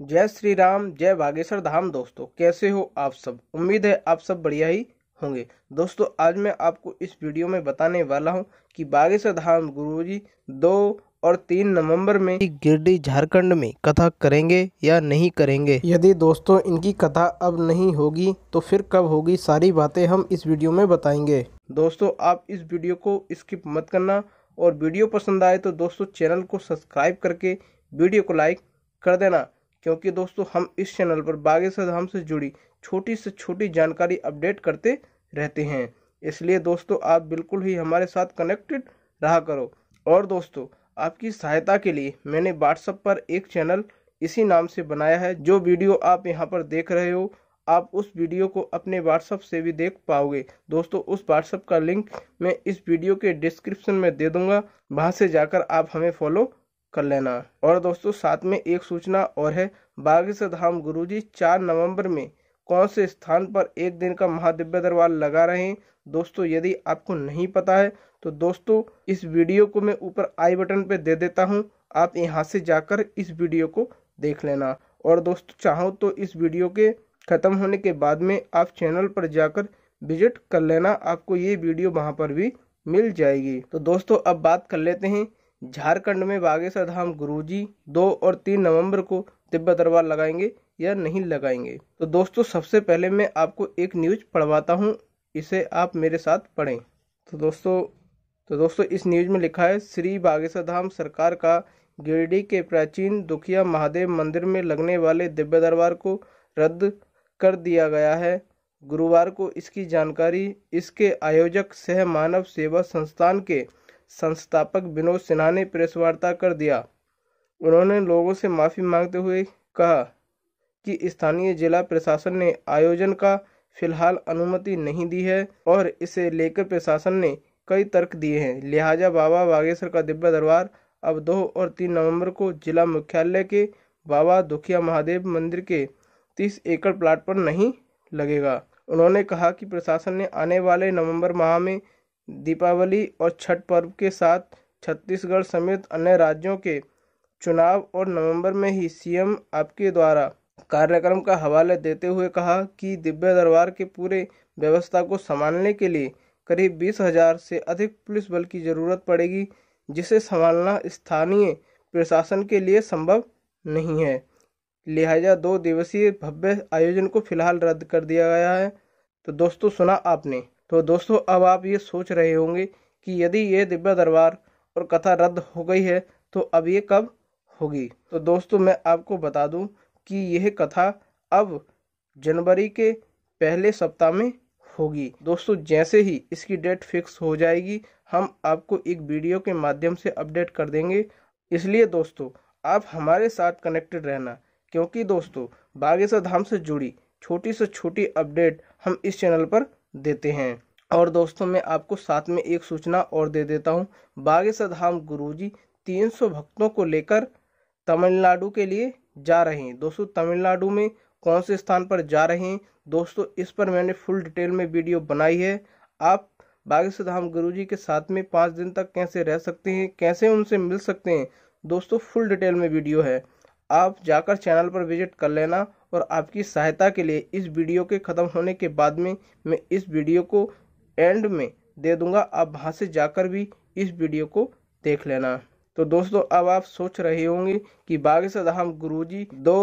जय श्री राम जय बागेश्वर धाम दोस्तों कैसे हो आप सब उम्मीद है आप सब बढ़िया ही होंगे दोस्तों आज मैं आपको इस वीडियो में बताने वाला हूं कि बागेश्वर धाम गुरुजी दो और तीन नवंबर में गिरडी झारखंड में कथा करेंगे या नहीं करेंगे यदि दोस्तों इनकी कथा अब नहीं होगी तो फिर कब होगी सारी बातें हम इस वीडियो में बताएंगे दोस्तों आप इस वीडियो को स्किप मत करना और वीडियो पसंद आए तो दोस्तों चैनल को सब्सक्राइब करके वीडियो को लाइक कर देना क्योंकि दोस्तों हम इस चैनल पर बागेश्वर धाम से जुड़ी छोटी से छोटी जानकारी अपडेट करते रहते हैं इसलिए दोस्तों आप बिल्कुल ही हमारे साथ कनेक्टेड रहा करो और दोस्तों आपकी सहायता के लिए मैंने व्हाट्सएप पर एक चैनल इसी नाम से बनाया है जो वीडियो आप यहाँ पर देख रहे हो आप उस वीडियो को अपने व्हाट्सअप से भी देख पाओगे दोस्तों उस व्हाट्सअप का लिंक मैं इस वीडियो के डिस्क्रिप्शन में दे दूंगा वहाँ से जाकर आप हमें फॉलो कर लेना और दोस्तों साथ में एक सूचना और है बागेश्वर धाम गुरु जी चार नवंबर में कौन से स्थान पर एक दिन का महादिव्य दरबार लगा रहे हैं दोस्तों यदि आपको नहीं पता है तो दोस्तों इस वीडियो को मैं ऊपर आई बटन पर दे देता हूँ आप यहाँ से जाकर इस वीडियो को देख लेना और दोस्तों चाहो तो इस वीडियो के ख़त्म होने के बाद में आप चैनल पर जाकर विजिट कर लेना आपको ये वीडियो वहाँ पर भी मिल जाएगी तो दोस्तों अब बात कर लेते हैं झारखंड में बागेश्वर धाम गुरुजी दो और तीन नवंबर को तिब्बत दरबार लगाएंगे या नहीं लगाएंगे तो दोस्तों सबसे पहले मैं आपको एक न्यूज पढ़वाता हूँ इसे आप मेरे साथ पढ़ें तो दोस्तों तो दोस्तों इस न्यूज में लिखा है श्री बागेश्वर धाम सरकार का गिरडी के प्राचीन दुखिया महादेव मंदिर में लगने वाले दिव्य दरबार को रद्द कर दिया गया है गुरुवार को इसकी जानकारी इसके आयोजक सह मानव सेवा संस्थान के संस्थापक विनोद सिन्हा ने प्रेस वार्ता कर दिया उन्होंने लोगों से माफ़ी मांगते हुए कहा कि स्थानीय जिला प्रशासन ने आयोजन का फिलहाल अनुमति नहीं दी है और इसे लेकर प्रशासन ने कई तर्क दिए हैं लिहाजा बाबा बागेश्वर का दिव्य दरबार अब दो और तीन नवंबर को जिला मुख्यालय के बाबा दुखिया महादेव मंदिर के तीस एकड़ प्लाट पर नहीं लगेगा उन्होंने कहा कि प्रशासन ने आने वाले नवंबर माह में दीपावली और छठ पर्व के साथ छत्तीसगढ़ समेत अन्य राज्यों के चुनाव और नवंबर में ही सीएम आपके द्वारा कार्यक्रम का हवाले देते हुए कहा कि दिव्य दरबार के पूरे व्यवस्था को संभालने के लिए करीब बीस हजार से अधिक पुलिस बल की जरूरत पड़ेगी जिसे संभालना स्थानीय प्रशासन के लिए संभव नहीं है लिहाजा दो दिवसीय भव्य आयोजन को फिलहाल रद्द कर दिया गया है तो दोस्तों सुना आपने तो दोस्तों अब आप ये सोच रहे होंगे कि यदि ये दिव्या दरबार और कथा रद्द हो गई है तो अब ये कब होगी तो दोस्तों मैं आपको बता दूं कि यह कथा अब जनवरी के पहले सप्ताह में होगी दोस्तों जैसे ही इसकी डेट फिक्स हो जाएगी हम आपको एक वीडियो के माध्यम से अपडेट कर देंगे इसलिए दोस्तों आप हमारे साथ कनेक्टेड रहना क्योंकि दोस्तों बागेश्वर धाम से जुड़ी छोटी से छोटी अपडेट हम इस चैनल पर देते हैं और दोस्तों मैं आपको साथ में एक सूचना और दे देता हूँ बागेश्वर धाम गुरु जी तीन भक्तों को लेकर तमिलनाडु के लिए जा रहे हैं दोस्तों तमिलनाडु में कौन से स्थान पर जा रहे हैं दोस्तों इस पर मैंने फुल डिटेल में वीडियो बनाई है आप बागेश्वर धाम गुरु जी के साथ में पाँच दिन तक कैसे रह सकते हैं कैसे उनसे मिल सकते हैं दोस्तों फुल डिटेल में वीडियो है आप जाकर चैनल पर विजिट कर लेना और आपकी सहायता के लिए इस वीडियो के ख़त्म होने के बाद में मैं इस वीडियो को एंड में दे दूंगा आप वहाँ से जाकर भी इस वीडियो को देख लेना तो दोस्तों अब आप सोच रहे होंगे कि बागेशम गुरु गुरुजी दो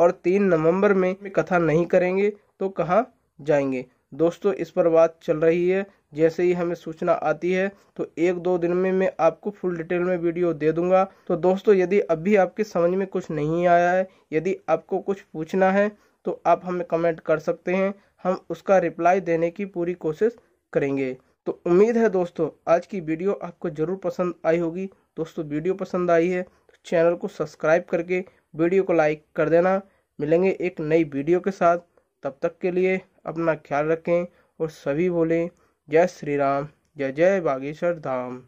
और तीन नवंबर में कथा नहीं करेंगे तो कहाँ जाएंगे दोस्तों इस पर बात चल रही है जैसे ही हमें सूचना आती है तो एक दो दिन में मैं आपको फुल डिटेल में वीडियो दे दूंगा तो दोस्तों यदि अभी आपके समझ में कुछ नहीं आया है यदि आपको कुछ पूछना है तो आप हमें कमेंट कर सकते हैं हम उसका रिप्लाई देने की पूरी कोशिश करेंगे तो उम्मीद है दोस्तों आज की वीडियो आपको ज़रूर पसंद आई होगी दोस्तों वीडियो पसंद आई है तो चैनल को सब्सक्राइब करके वीडियो को लाइक कर देना मिलेंगे एक नई वीडियो के साथ तब तक के लिए अपना ख्याल रखें और सभी बोले जय श्री राम जय जय बागेश्वर धाम